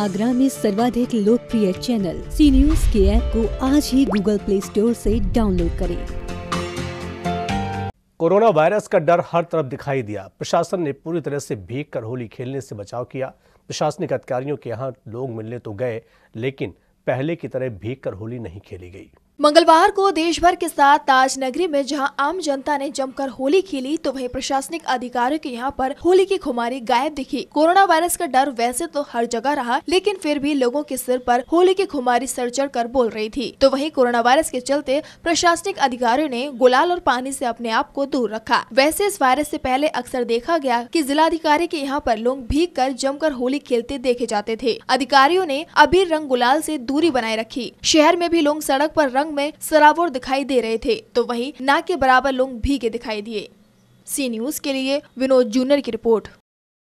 आगरा में सर्वाधिक लोकप्रिय चैनल सी न्यूज के ऐप को आज ही गूगल प्ले स्टोर से डाउनलोड करें कोरोना वायरस का डर हर तरफ दिखाई दिया प्रशासन ने पूरी तरह से भीग कर होली खेलने से बचाव किया प्रशासनिक अधिकारियों के यहाँ लोग मिलने तो गए लेकिन पहले की तरह भीग कर होली नहीं खेली गई मंगलवार को देश भर के साथ ताज नगरी में जहां आम जनता ने जमकर होली खेली तो वहीं प्रशासनिक अधिकारियों के यहां पर होली की खुमारी गायब दिखी कोरोना वायरस का डर वैसे तो हर जगह रहा लेकिन फिर भी लोगों के सिर पर होली की खुमारी सर चढ़ कर बोल रही थी तो वहीं कोरोना वायरस के चलते प्रशासनिक अधिकारियों ने गुलाल और पानी ऐसी अपने आप को दूर रखा वैसे इस वायरस ऐसी पहले अक्सर देखा गया की जिलाधिकारी के यहाँ आरोप लोग भीग कर जमकर होली खेलते देखे जाते थे अधिकारियों ने अभी रंग गुलाल ऐसी दूरी बनाए रखी शहर में भी लोग सड़क आरोप रंग रंग में सराबोर दिखाई दे रहे थे तो वहीं ना के बराबर लोग भीगे दिखाई दिए सी न्यूज के लिए विनोद जूनियर की रिपोर्ट